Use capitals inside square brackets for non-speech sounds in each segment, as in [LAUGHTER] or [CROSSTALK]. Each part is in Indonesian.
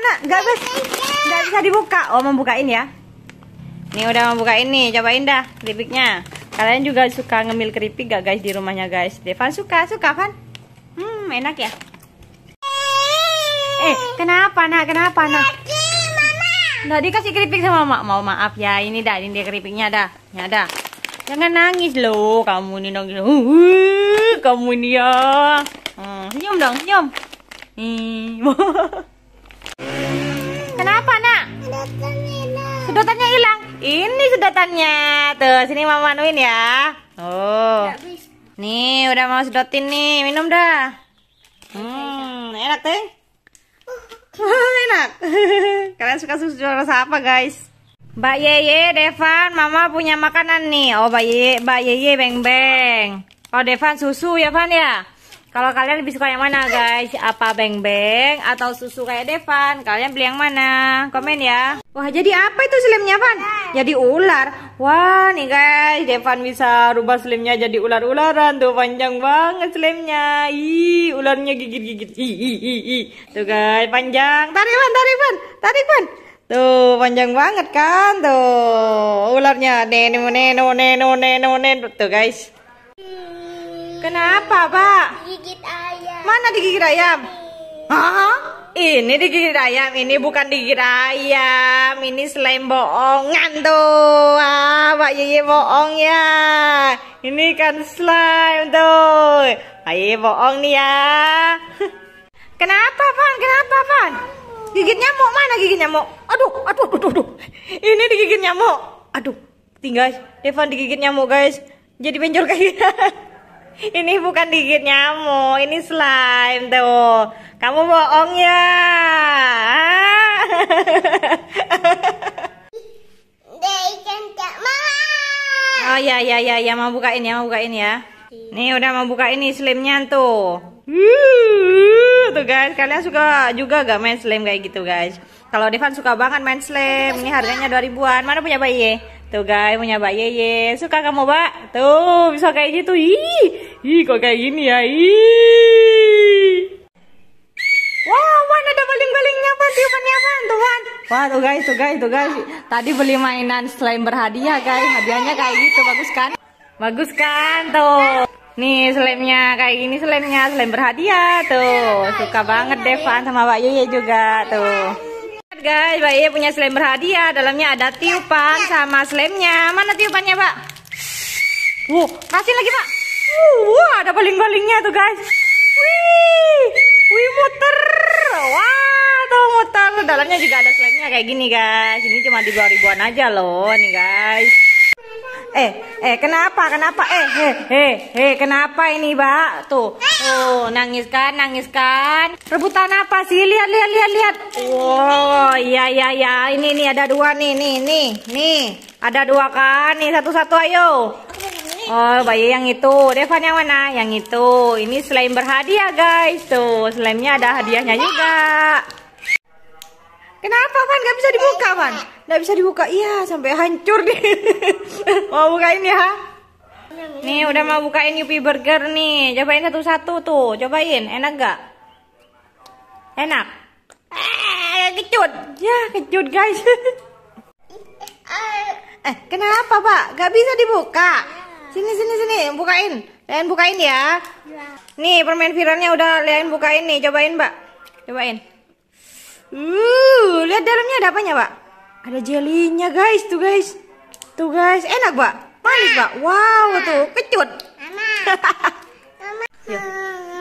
nak? Gak bisa, gak bisa dibuka. Oh, membukain ya. Nih udah membuka ini, Cobain dah keripiknya. Kalian juga suka ngemil keripik gak guys di rumahnya guys? Devan suka, suka Van? Hmm, enak ya. Eh, kenapa nak? Kenapa nak? Nggak dikasih keripik sama mak. Mau maaf ya, ini dah, ini dia keripiknya dah. Ya dah. Jangan nangis loh, kamu ini nangis. Uh, kamu ini ya. Hmm, senyum dong, senyum. Hmm. [LAUGHS] Sedotannya hilang. Ini sedotannya. Tuh, sini mama manuin ya. Oh. Nih, udah mau sedotin nih. Minum dah. Hmm, enak teh. Oh. [LAUGHS] enak. [LAUGHS] Kalian suka susu rasa apa, guys? Mbak Yeye, Devan, Mama punya makanan nih. Oh, Mbak Yeye, Mbak Yeye, Beng Beng. Oh, Devan susu ya, Van ya? Kalau kalian lebih suka yang mana guys? Apa beng-beng atau susu kayak Devan? Kalian beli yang mana? Komen ya. Wah, jadi apa itu slimnya, Van? Jadi ular. Wah, nih guys, Devan bisa rubah slimnya jadi ular-ularan. Tuh panjang banget slimnya. Ih, ularnya gigit-gigit. Ih, ih, ih, Tuh guys, panjang. Tarik, Van, tarik, Van. Tarik, Van. Tuh, panjang banget kan? Tuh, ularnya. Neno, neno, neno, neno, neno. Tuh guys. Kenapa, Pak? Digigit ayam. Mana digigit ayam? Hah? Ini digigit ayam, ini bukan digigit ayam, ini selain bohongan tuh. Ah, Pak Yeye bohong ya. Ini kan slime tuh. Ayo bohong nih ya. [LAUGHS] Kenapa, Pak? Kenapa, Pak? Gigit nyamuk mana gigit nyamuk? Aduh, aduh, aduh, aduh. Ini digigit nyamuk. Aduh, tinggal Evan digigit nyamuk, guys. Jadi benjol kayaknya. [LAUGHS] ini bukan digigit nyamuk, ini slime tuh. Kamu bohong ya. Oh ya ya ya ya mau bukain ya mau bukain ya. Nih udah mau buka ini slime-nya tuh. tuh guys, kalian suka juga gak main slime kayak gitu guys? Kalau Devan suka banget main slime. Ini harganya 2000 ribuan. Mana punya Bayi? Tuh guys, punya bayi ye Suka kamu, Pak? Tuh, bisa kayak gitu. Ih, Ih, kok kayak gini ya? Ih. Wow, mana ada baling-balingnya, Pak? Tiupannya apa, Tuhan? Wah, tuh guys, tuh guys, tuh guys. Tadi beli mainan slime berhadiah, guys. Hadiahnya kayak gitu, bagus kan? Bagus kan, tuh. Nih slime-nya kayak gini slime-nya, slime berhadiah tuh. Suka banget Devan sama Mbak Yuye juga tuh. Guys, Mbak Yuye punya slime berhadiah, dalamnya ada tiupan sama slime-nya. Mana tiupannya, Pak? Wuh, kasih lagi, Pak. Wah, ada baling-balingnya tuh guys. Wih, wih muter. Wah, tuh muter. Dalamnya juga ada slime-nya kayak gini guys. Ini cuma di bawah ribuan aja loh, nih guys. Eh, eh kenapa? Kenapa? Eh, eh, eh, eh kenapa ini, Mbak? Tuh. Tuh, nangis kan, nangis kan. Rebutan apa sih? Lihat, lihat, lihat, lihat. Wow, iya iya iya. Ini ini ada dua nih, nih, nih, nih. Ada dua kan? Nih satu-satu ayo. Oh, bayi yang itu. Devan yang mana? Yang itu. Ini slime berhadiah, guys. Tuh, slime-nya ada hadiahnya juga. Kenapa, Van? Gak bisa dibuka, Van? Gak bisa dibuka. Iya, sampai hancur deh. [LAUGHS] mau bukain ya? Nih, udah mau bukain Yupi Burger nih. Cobain satu-satu tuh. Cobain. Enak gak? Enak? Eh, kecut. Ya, kecut, guys. [LAUGHS] eh, kenapa, Pak? Gak bisa dibuka? Sini sini sini bukain. lain bukain ya. Nih permen viralnya udah lain bukain nih. Cobain Mbak. Cobain. Uh, lihat dalamnya ada apanya Mbak? Ada jelinya guys tuh guys. Tuh guys enak Mbak. Manis Mbak. Wow tuh kecut. [LAUGHS]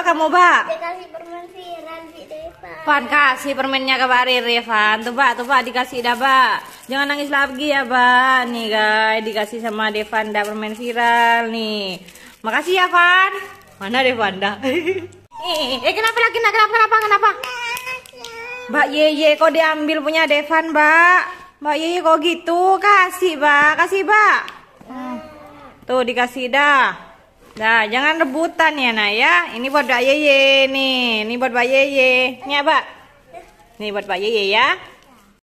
apa kamu, Pak? Dikasih permen sih nanti Devan. Pan kasih permennya ke Pak Riri, Van. Tuh, Pak, tuh, Pak, dikasih dah, Pak. Jangan nangis lagi ya, Pak. Nih, guys, dikasih sama Devan dah permen Viran nih. Makasih ya, Van. Mana Devan dah? [LAUGHS] Eh, eh, kenapa lagi? Kenapa? Kenapa? Kenapa? Mbak Yeye kok diambil punya Devan, Mbak? Mbak Yeye kok gitu? Kasih, Mbak. Kasih, Mbak. Nah. Tuh, dikasih dah. Nah, jangan rebutan ya, Nak ya. Ini buat Mbak Yeye nih. Ini buat Mbak Yeye. Ini apa? Ini buat Mbak Yeye ya.